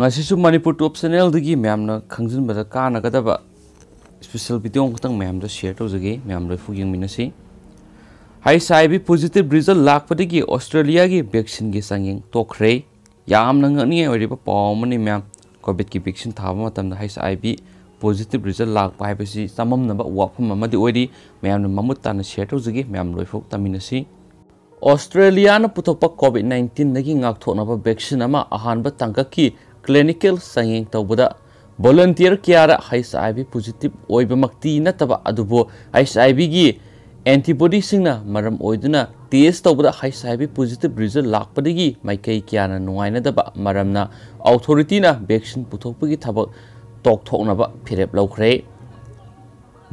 ngasisu manipur top channel digi myamna khangjin bada kana gadaba special video khotang myamda share to jagi myamda fuging minasi hai saibi positive result lakpadi gi australia gi vaccine gi sanging tokre yamna ngani oriba pomani myam covid gi vaccine thaba matam hai saibi positive result lakpa hai basi samam naba wafam amadi oiri myamna mamut tan share to jagi myam loifuk taminasi Australia पुथोप Covid nineteen की ngakthoqnaba vaccine ama ahanba tangkakki clinical संग volunteer क्या H I V positive होती नाब अब H I V antibody test तब H I V positive result लापदी मैक क्या नाइनदब मरम ऑथोरीटी वैक्सीन पुथ्पी थब तौथोनब फिरेप लौरे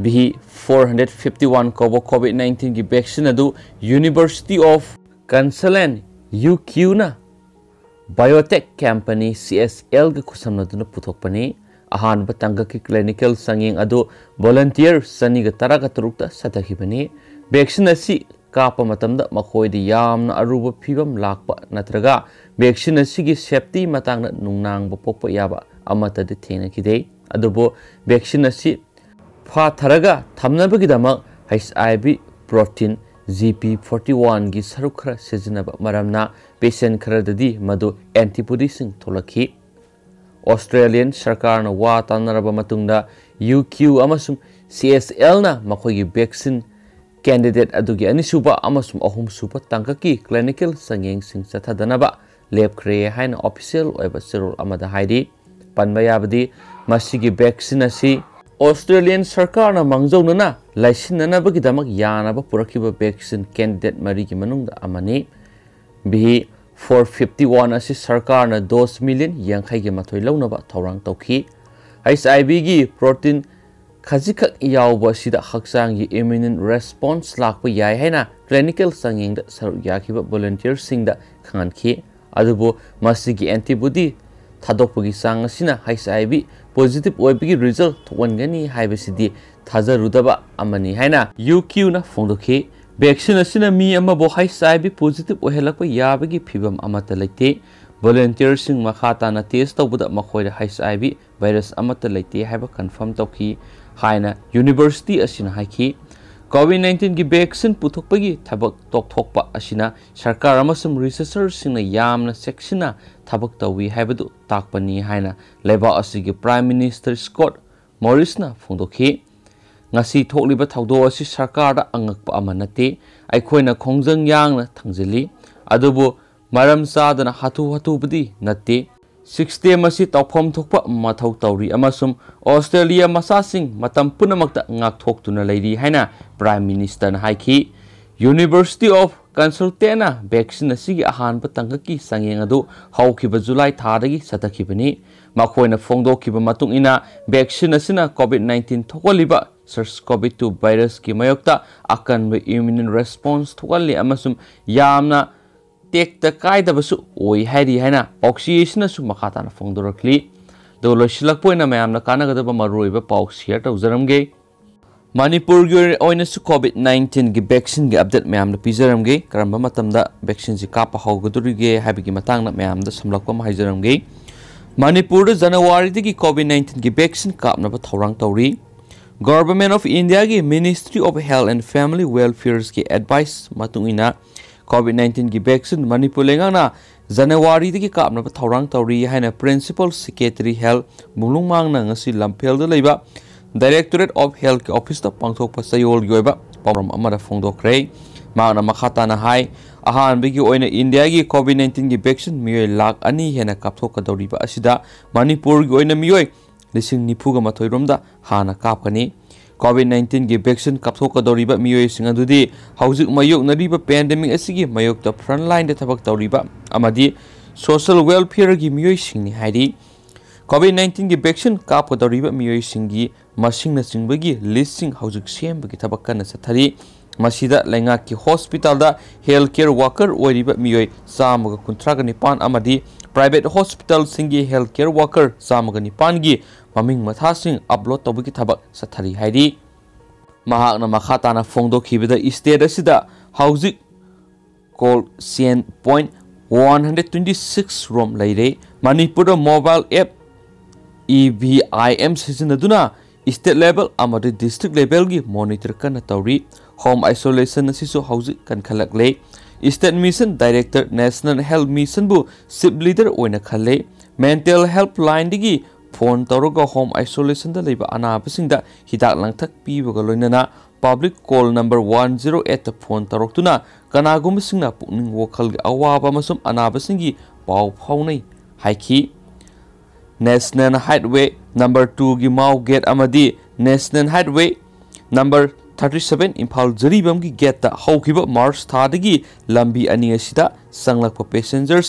भी four hundred fifty one Covid nineteen की vaccine University of Queensland U Q biotech company C S ꯑꯦꯜꯒ ꯈꯨꯠꯁꯝꯅꯗꯨꯅ ꯄꯨꯊꯣꯛꯄꯅꯤ ꯑꯍꯥꯟꯕ ꯇꯥꯡꯀꯛꯀꯤ ꯀ꯭ꯂꯤꯅꯤꯀꯦꯜ ꯁꯪꯌꯦꯡ ꯑꯗꯨ ꯚꯣꯂꯟꯇꯤꯌꯔ ꯆꯅꯤꯒ ꯇꯔꯥꯒ ꯇꯔꯨꯛꯇ ꯁꯠꯊꯈꯤꯕꯅꯤ ꯚꯦꯛꯁꯤꯟ ꯑꯁꯤ ꯀꯥꯞꯄ ꯃꯇꯝꯗ ꯃꯈꯣꯏꯗ ꯌꯥꯝꯅ ꯑꯔꯨꯕ ꯐꯤꯚꯝ ꯂꯥꯛꯄ ꯅꯠꯇ꯭ꯔꯒ ꯚꯦꯛꯁꯤꯟ ꯑꯁꯤꯒꯤ ꯁꯦꯞꯇꯤ ꯃꯇꯥꯡꯗ ꯅꯨꯡꯅꯥꯡꯕ ꯄꯣꯛꯄ ꯌꯥꯕ ꯑꯃꯠꯇꯗꯤ ꯊꯦꯡꯅꯈꯤꯗꯦ ꯑꯗꯨꯕꯨ ꯚꯦꯛꯁꯤꯟ ꯑꯁꯤ ꯐꯥꯊꯔꯒ ꯊꯝꯅꯕꯒꯤꯗꯃꯛ H I V protein G P forty ꯋꯥꯟꯒꯤ ꯁꯔꯨꯛ ꯈꯔ ꯁꯤꯖꯤꯟꯅꯕ ꯃꯔꯝꯅ ꯄꯦꯁꯦꯟ ꯈꯔꯗꯗꯤ ꯃꯗꯨ ꯑꯦꯟꯇꯤꯕꯣꯗꯤꯁꯤꯡ ꯊꯣꯛꯂꯛꯈꯤ ꯑꯣꯁꯇ꯭ꯔꯦꯂꯤꯌꯟ ꯁꯔꯀꯥꯔꯅ ꯋꯥ ꯇꯥꯟꯅꯔꯕ ꯃꯇꯨꯡꯗ ꯌꯨ ꯀ꯭ꯌꯨ ꯑꯃꯁꯨꯡ ꯁꯤ ꯑꯦꯁ ꯑꯦꯜꯅ ꯃꯈꯣꯏꯒꯤ ꯚꯦꯛꯁꯤꯟ ꯀꯦꯟꯗꯤꯗꯦꯠ ꯑꯗꯨꯒꯤ ꯑꯅꯤꯁꯨꯕ ꯑꯃꯁꯨꯡ ꯑꯍꯨꯝꯁꯨꯕ ꯇꯥꯡꯀꯛꯀꯤ ꯀ꯭ꯂꯤꯅꯤꯀꯦꯜ ꯆꯪꯌꯦꯡꯁꯤꯡ ꯆꯠꯊꯗꯅꯕ ꯂꯦꯞꯈ꯭ꯔꯦ ꯍꯥꯏꯅ ꯑꯣꯐꯤꯁꯤꯌꯦꯜ ꯑꯣꯏꯕ ꯆꯦꯔꯣꯜ ꯑꯃꯗ ꯍꯥꯏꯔꯤ ꯄꯟꯕ ꯌꯥꯕꯗꯤ ꯃꯁꯤꯒꯤ ꯚꯦꯛꯁꯤꯟ ꯑꯁꯤ ऑस्ट्रेलियन सरकार मांगजौना लाइसिननाबगीदमक यानब पुरखिब वैक्सीन कैंडिडेट मरी की मनुंग अमनी भी 451 असी सरकार दोस मिलियन यांखै के मथोय लौनब थौरांग तौखि एचआईवी की प्रोटीन खजिक यावब सिद हक्सांग की इम्यून रेस्पॉन्स लाकप याय हैना क्लिनिकल संगिंग सरुक याखिब वॉलंटियर सिंग द खानखि अदबो मसिगी एंटीबॉडी थादोपगी चांग असिना एच आई वी पॉजिटिव ओबगी रिजल्ट थोकनगनी हाइबसिदि थाजरुदबा अमनी हाइना यूक्यू ना फोंदोखे वैक्सीन असिना मी अमबो एच आई वी पॉजिटिव ओहेलक याबगी फिबम अमत लैते volunteer sing makhata na test tawbud makhoira hiv virus amata leite haiba confirm tawki haina university asina haiki Covid ꯅꯥꯏꯟꯇꯤꯟꯒꯤ ꯚꯦꯛꯁꯤꯟ ꯄꯨꯊꯣꯛꯄꯒꯤ ꯊꯕꯛ ꯇꯣꯛꯊꯣꯛꯄ ꯑꯁꯤꯅ ꯁꯔꯀꯥꯔ ꯑꯃꯁꯨꯡ ꯔꯤꯁꯔꯁꯔꯁꯤꯡꯅ ꯌꯥꯝꯅ ꯆꯦꯛꯁꯤꯟꯅ ꯊꯕꯛ ꯇꯧꯏ ꯍꯥꯏꯕꯗꯨ ꯇꯥꯛꯄꯅꯤ ꯍꯥꯏꯅ ꯂꯩꯕꯥꯛ ꯑꯁꯤꯒꯤ ꯄ꯭ꯔꯥꯏꯝ ꯃꯤꯅꯤꯁꯇꯔ ꯁ꯭ꯀꯣꯠ ꯃꯣꯔꯤꯁꯅ ꯐꯣꯡꯗꯣꯛꯈꯤ ꯉꯁꯤ ꯊꯣꯛꯂꯤꯕ ꯊꯧꯗꯣꯛ ꯑꯁꯤ ꯁꯔꯀꯥꯔꯗ ꯑꯉꯛꯄ ꯑꯃ ꯅꯠꯇꯦ ꯑꯩꯈꯣꯏꯅ ꯈꯣꯡꯖꯪ ꯌꯥꯡꯅ ꯊꯪꯖꯤꯜꯂꯤ ꯑꯗꯨꯕꯨ ꯃꯔꯝ ꯆꯥꯗꯅ ꯍꯥꯊꯨ ꯍꯥꯊꯨꯕꯗꯤ ꯅꯠꯇꯦ ꯁꯤꯁꯇꯦꯝ ꯑꯁꯤ ꯇꯧꯐꯝ ꯊꯣꯛꯄ ꯃꯊꯧ ꯇꯧꯔꯤ ꯑꯃꯁꯨꯡ ꯑꯣꯁꯇ꯭ꯔꯦꯂꯤꯌꯥ ꯃꯆꯥꯁꯤꯡ ꯃꯇꯝ ꯄꯨꯝꯅꯃꯛꯇ ꯉꯥꯛꯊꯣꯛꯇꯨꯅ ꯂꯩꯔꯤ ꯍꯥꯏꯅ ꯄ꯭ꯔꯥꯏꯝ ꯃꯤꯅꯤꯁꯇꯔꯅ ꯍꯥꯏꯈꯤ ꯌꯨꯅꯤꯚꯔꯁꯤꯇꯤ ꯑꯣꯐ ꯀꯟꯁꯜꯇꯦꯟꯅ ꯚꯦꯛꯁꯤꯟ ꯑꯁꯤꯒꯤ ꯑꯍꯥꯟꯕ ꯇꯥꯡꯀꯛꯀꯤ ꯆꯥꯡꯌꯦꯡ ꯑꯗꯨ ꯍꯧꯈꯤꯕ ꯖꯨꯂꯥꯏ ꯊꯥꯗꯒꯤ ꯆꯠꯊꯈꯤꯕꯅꯤ ꯃꯈꯣꯏꯅ ꯐꯣꯡꯗꯣꯛꯈꯤꯕ ꯃꯇꯨꯡ ꯏꯟꯅ ꯚꯦꯛꯁꯤꯟ ꯑꯁꯤꯅ ꯀꯣꯚꯤꯗ ꯅꯥꯏꯟꯇꯤꯟ ꯊꯣꯛꯍꯜꯂꯤꯕ ꯁꯔꯁ ꯀꯣꯚꯤꯗ ꯇꯨ ꯚꯥꯏꯔꯁꯀꯤ ꯃꯥꯌꯣꯛꯇ ꯑꯀꯟꯕ ꯏꯃ꯭ꯌꯨꯟ ꯔꯦꯁꯄꯣꯟꯁ ꯊꯣꯛꯍꯜꯂꯤ ꯑꯃꯁꯨꯡ ꯌꯥꯝꯅ ꯇꯦꯛꯇ ꯀꯥꯏꯗꯕꯁꯨ ꯑꯣꯏ ꯍꯥꯏꯔꯤ ꯍꯥꯏꯅ ꯄꯥꯎꯆꯦ ꯑꯁꯤꯅꯁꯨ ꯃꯈꯥ ꯇꯥꯅ ꯐꯣꯡꯗꯣꯔꯛꯂꯤ ꯑꯗꯨꯒ ꯂꯣꯏꯁꯤꯜꯂꯛꯄ ꯑꯣꯏꯅ ꯃꯌꯥꯝꯅ ꯀꯥꯟꯅꯒꯗꯕ ꯃꯔꯨꯑꯣꯏꯕ ꯄꯥꯎ ꯁꯤꯌꯔ ꯇꯧꯖꯔꯝꯒꯦ ꯃꯅꯤꯄꯨꯔꯒꯤ ꯑꯣꯏꯅꯁꯨ ꯀꯣꯚꯤꯗ ꯅꯥꯏꯟꯇꯤꯟꯒꯤ ꯚꯦꯛꯁꯤꯟꯒꯤ ꯑꯞꯗꯦꯠ ꯃꯌꯥꯝꯗ ꯄꯤꯖꯔꯝꯒꯦ ꯀꯔꯝꯕ ꯃꯇꯝꯗ ꯚꯦꯛꯁꯤꯟꯁꯤ ꯀꯥꯞꯄ ꯍꯧꯒꯗꯣꯔꯤꯒꯦ ꯍꯥꯏꯕꯒꯤ ꯃꯇꯥꯡꯗ ꯃꯌꯥꯝꯗ ꯁꯝꯂꯛꯄ ꯑꯃ ꯍꯥꯏꯖꯔꯝꯒꯦ ꯃꯅꯤꯄꯨꯔꯗ ꯖꯅꯋꯥꯔꯤꯗꯒꯤ ꯀꯣꯚꯤꯗ ꯅꯥꯏꯟꯇꯤꯟꯒꯤ ꯚꯦꯛꯁꯤꯟ ꯀꯥꯞꯅꯕ ꯊꯧꯔꯥꯡ ꯇꯧꯔꯤ ꯒꯣꯔꯕꯃꯦꯟ ꯑꯣꯐ ꯏꯟꯗꯤꯌꯥꯒꯤ ministry of health and family ꯋꯦꯜꯐꯤꯌꯔꯁꯀꯤ ꯑꯦꯗꯚꯥꯏꯁ ꯃꯇꯨꯡ ꯏꯟꯅ कॉविड नाइन्टीन की वैक्सीन मनपुर लेगा जनवरी की कापना तौरी है प्रिंसीपल सेक्रेटरी हेल्थ मूलूमा लंफेल डायरेक्टोरेट ऑफ हेल्थ के ऑफिस पाथोप चयोल फोंदे मान मखाता है अहम की इंडिया की कॉविड नाइन्टीन की वैक्सीन मई लाख अनी हेन कापोकदरीब मणिपुर की मई लिंग निफूगम हाँ कापनी कॉविड नाइन्टीन वैक्सीन कपथोकदौरी मई हजिक मयोनरीब पेंडेमिक मयोग फ्रंटलाइन तौरी सोशल वेलफेयर की मयोसने कॉविड नाइन्टीन की वैक्सीन कापदौरी मयोसी मसीब की लिस्ट सेम की थब कत्थरी लेना की हॉस्पिटल हेल्थ केयर वर्कर होय चाम कुंत्रग निपान प्राइवेट हॉस्पिटल की हेल्थ केयर वर्कर चाम निपान की ममिंग मथा अपलोड तब की थब सत्थरी फोंदोखीबद इस्टेट असीद कॉल सें point one hundred twenty six रोम लेर मनपुर मोबाइल एप इ भी आई एम सिज्न इस्टेट लेवल डिस्ट्रिक लेवल की मोनीटर कौरी होम आइसोलेसन कनखल state mission director national health mission chief leader होने खल मेंटल हेल्प लाइन की फोन तौरगा होम आइसोलेशन अनाब सिंह हिदा लांथक पीबगा लोइनना public call number one zero eight phone तौरक्तुना कनागुमसिंगना पुनिंग वखल अवाब अमसुम अनाबसिंगी पाव फाउनै नेशनल हाइवे नंबर 2 गी माउ गेट अमदी national highway number 37 Imphal Jiribam की गेट मार्च थादगी लंबी अनी असिदा संगलक पैसेंजर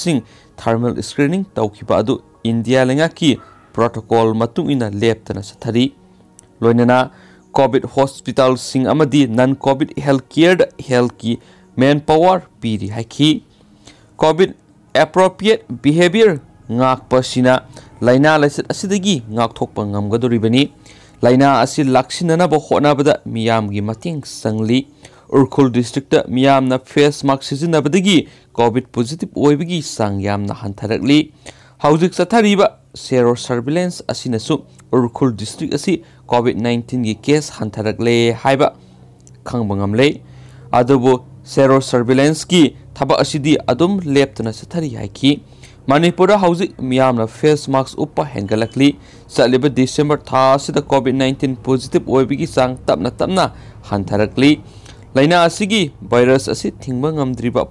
थर्मल स्क्रीनिंग तौखिब अदु इंडिया लेंगा की ꯄ꯭ꯔꯣꯇꯣꯀꯣꯜ ꯃꯇꯨꯡ ꯏꯟꯅ ꯂꯦꯞꯇꯅ ꯆꯠꯊꯔꯤ ꯂꯣꯏꯅꯅ ꯀꯣꯚꯤꯗ ꯍꯣꯁꯄꯤꯇꯥꯜꯁꯤꯡ ꯑꯃꯗꯤ ꯅꯟ ꯀꯣꯚꯤꯗ ꯍꯦꯜꯊ ꯀꯦꯌꯔꯗ ꯍꯦꯜꯊꯀꯤ ꯃꯦꯟ ꯄꯋꯥꯔ ꯄꯤꯔꯤ ꯍꯥꯏꯈꯤ ꯀꯣꯚꯤꯗ ꯑꯦꯄ꯭ꯔꯣꯄ꯭ꯔꯤꯌꯦꯠ ꯕꯤꯍꯦꯕꯤꯌꯔ ꯉꯥꯛꯄ ꯑꯁꯤꯅ ꯂꯥꯏꯅꯥ ꯂꯥꯏꯆꯠ ꯑꯁꯤꯗꯒꯤ ꯉꯥꯛꯊꯣꯛꯄ ꯉꯝꯒꯗꯣꯔꯤꯕꯅꯤ ꯂꯥꯏꯅꯥ ꯑꯁꯤ ꯂꯥꯛꯁꯤꯟꯅꯅꯕ ꯍꯣꯠꯅꯕꯗ ꯃꯤꯌꯥꯝꯒꯤ ꯃꯇꯦꯡ ꯆꯪꯂꯤ ꯎꯔꯈꯨꯜ ꯗꯤꯁꯇ꯭ꯔꯤꯛꯇ ꯃꯤꯌꯥꯝꯅ ꯐꯦꯁ ꯃꯥꯛ ꯁꯤꯖꯤꯟꯅꯕꯗꯒꯤ ꯀꯣꯚꯤꯗ ꯄꯣꯖꯤꯇꯤꯕ ꯑꯣꯏꯕꯒꯤ ꯆꯥꯡ ꯌꯥꯝꯅ ꯍꯟꯊꯔꯛꯂꯤ ꯍꯧꯖꯤꯛ ꯆꯠꯊꯔꯤꯕ सेरो सर्विलेंस असिनासु उरखुल डिस्ट्रिक्ट असि कोविड 19 गी केस हंथरकले हाइबा खब आदोबो सेरो सर्विलेंस की थाब असिदि अदुम लेप्तना सथरि हाइकी मणिपुर हाउजि मियामना फेस मास्क उप हेंगलकली सलिब दिसेंबर था सिद कोविड 19 पॉजिटिव ओबिगी सांग तपना तपना हंथरकली लाइना वायरस असि थिंगबंगम द्रिबा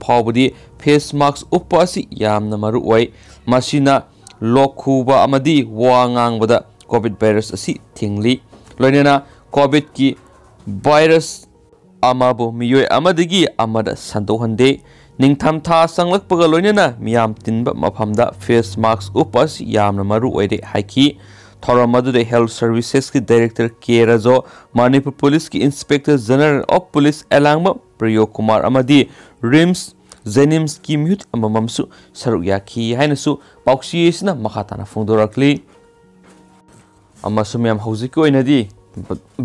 फेस मास्क उप असि यामना मरु ओइ मसिना ꯂꯣꯛ ꯈꯨꯕ ꯑꯃꯗꯤ ꯋꯥ ꯉꯥꯡꯕꯗ ꯀꯣꯚꯤꯗ ꯚꯥꯏꯔꯁ ꯑꯁꯤ ꯊꯤꯡꯂꯤ ꯂꯣꯏꯅꯅ ꯀꯣꯚꯤꯗꯀꯤ ꯚꯥꯏꯔꯁ ꯑꯃꯕꯨ ꯃꯤꯑꯣꯏ ꯑꯃꯗꯒꯤ ꯑꯃꯗ ꯁꯟꯗꯣꯛꯍꯟꯗꯦ ꯅꯤꯡꯊꯝꯊꯥ ꯆꯪꯂꯛꯄꯒ ꯂꯣꯏꯅꯅ ꯃꯤꯌꯥꯝ ꯇꯤꯟꯕ ꯃꯐꯝꯗ ꯐꯦꯁ ꯃꯥꯛꯁ ꯎꯞꯄ ꯑꯁꯤ ꯌꯥꯝꯅ ꯃꯔꯨ ꯑꯣꯏꯔꯦ ꯍꯥꯏꯈꯤ ꯊꯧꯔꯝ ꯑꯗꯨꯗ ꯍꯦꯜꯊ ꯁꯔꯚꯤꯁꯦꯁꯀꯤ ꯗꯥꯏꯔꯦꯛꯇꯔ ꯀꯦ ꯔꯥꯖꯣ ꯃꯅꯤꯄꯨꯔ ꯄꯨꯂꯤꯁꯀꯤ ꯏꯟꯁꯄꯦꯛꯇꯔ ꯖꯦꯅꯔꯦꯜ ꯑꯣꯐ ꯄꯨꯂꯤꯁ ꯑꯦꯂꯥꯡꯕ ꯄ꯭ꯔꯤꯌꯣ ꯀꯨꯃꯥꯔ ꯑꯃꯗꯤ ꯔꯤꯝꯁ ꯖꯦꯅꯤꯝ ꯁ꯭ꯀꯤꯝ ꯌꯨꯠ ꯑꯃꯃꯝꯁꯨ ꯁꯔꯨꯛ ꯌꯥꯈꯤ ꯍꯥꯏꯅꯁꯨ ꯄꯥꯎꯆꯦ ꯑꯁꯤꯅ ꯃꯈꯥ ꯇꯥꯅ ꯐꯣꯡꯗꯣꯔꯛꯂꯤ ꯑꯃꯁꯨꯡ ꯃꯌꯥꯝ ꯍꯧꯖꯤꯛꯀꯤ ꯑꯣꯏꯅꯗꯤ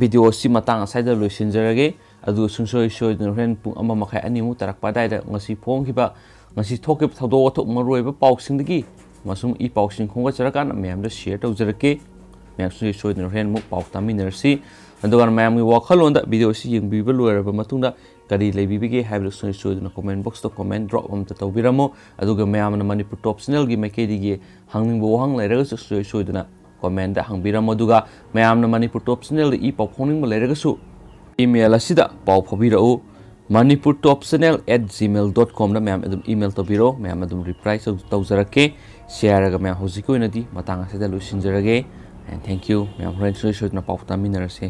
ꯚꯤꯗꯤꯑꯣ ꯑꯁꯤ ꯃꯇꯥꯡ ꯑꯁ꯭ꯋꯥꯏꯗ ꯂꯣꯏꯁꯤꯟꯖꯔꯒꯦ ꯑꯗꯨ ꯁꯨꯡꯁꯣꯏ ꯁꯣꯏꯗꯅ ꯍꯣꯔꯦꯟ ꯄꯨꯡ ꯑꯃ ꯃꯈꯥꯏ ꯑꯅꯤꯃꯨꯛ ꯇꯥꯔꯛꯄ ꯑꯗꯥꯏꯗ ꯉꯁꯤ ꯐꯣꯡꯈꯤꯕ ꯉꯁꯤ ꯊꯣꯛꯈꯤꯕ ꯊꯧꯗꯣꯛ ꯋꯥꯊꯣꯛ ꯃꯔꯨꯑꯣꯏꯕ ꯄꯥꯎꯁꯤꯡꯗꯒꯤ ꯑꯃꯁꯨꯡ ꯏ ꯄꯥꯎꯁꯤꯡ ꯈꯣꯝꯒꯠꯆꯔꯀꯥꯟꯗ ꯃꯌꯥꯝꯗ ꯁꯤꯌꯔ ꯇꯧꯖꯔꯛꯀꯦ ꯃꯌꯥꯝ ꯁꯨꯡꯁꯣꯏ ꯁꯣꯏꯗꯅ ꯍꯣꯔꯦꯟꯃꯨꯛ ꯄꯥꯎ ꯇꯥꯃꯤꯟꯅꯔꯁꯤ ꯑꯗꯨꯒ ꯃꯌꯥꯝꯒꯤ ꯋꯥꯈꯜꯂꯣꯟꯗ ꯚꯤꯗꯤꯑꯣ ꯑꯁꯤ ꯌꯦꯡꯕꯤꯕ ꯂꯣꯏꯔꯕ ꯃꯇꯨꯡꯗ ꯀꯔꯤ ꯂꯩꯕꯤꯕꯒꯦ ꯍꯥꯏꯕꯗꯨꯁꯨ ꯁꯣꯏꯗꯅ ꯀꯣꯃꯦꯟ ꯕꯣꯛꯁꯇ ꯀꯣꯃꯦꯟ ꯗ꯭ꯔꯣꯞ ꯑꯝꯇ ꯇꯧꯕꯤꯔꯝꯃꯣ ꯑꯗꯨꯒ ꯃꯌꯥꯝꯅ ꯃꯅꯤꯄꯨꯔ ꯇꯣꯞ ꯆꯦꯅꯦꯜꯒꯤ ꯃꯥꯏꯀꯩꯗꯒꯤ ꯍꯪꯅꯤꯡꯕ ꯋꯥꯍꯪ ꯂꯩꯔꯒꯁꯨ ꯁꯣꯏ ꯁꯣꯏꯗꯅ ꯀꯣꯃꯦꯟꯗ ꯍꯪꯕꯤꯔꯝꯃꯣ ꯑꯗꯨꯒ ꯃꯌꯥꯝꯅ ꯃꯅꯤꯄꯨꯔ ꯇꯣꯞ ꯆꯦꯅꯦꯜꯗ ꯏ ꯄꯥꯎ ꯐꯥꯎꯅꯤꯡꯕ ꯂꯩꯔꯒꯁꯨ ꯏꯃꯦꯜ ꯑꯁꯤꯗ ꯄꯥꯎ ꯐꯥꯎꯕꯤꯔꯛꯎ Manipur top channel at Gmail dot ꯀꯣꯝꯗ ꯃꯌꯥꯝ ꯑꯗꯨꯝ ꯏꯃꯦꯜ ꯇꯧꯕꯤꯔꯛꯎ ꯃꯌꯥꯝ ꯑꯗꯨꯝ ꯔꯤꯄ꯭ꯂꯥꯏ ꯇꯧꯖꯔꯛꯀꯦ ꯁꯤꯌꯥꯔꯒ ꯃꯌꯥꯝ ꯍꯧꯖꯤꯛꯀꯤ ꯑꯣꯏꯅꯗꯤ ꯃꯇꯥꯡ ꯑꯁꯤꯗ ꯂꯣꯏꯁꯤꯟꯖꯔꯒꯦ ꯑꯦꯟ ꯊꯦꯡꯛ ꯌꯨ ꯃꯌꯥꯝ ꯍꯣꯔꯦꯟ ꯁꯣꯏ ꯁꯣꯏꯗꯅ ꯄꯥꯎ ꯇꯥꯃꯤꯟꯅꯔꯁꯦ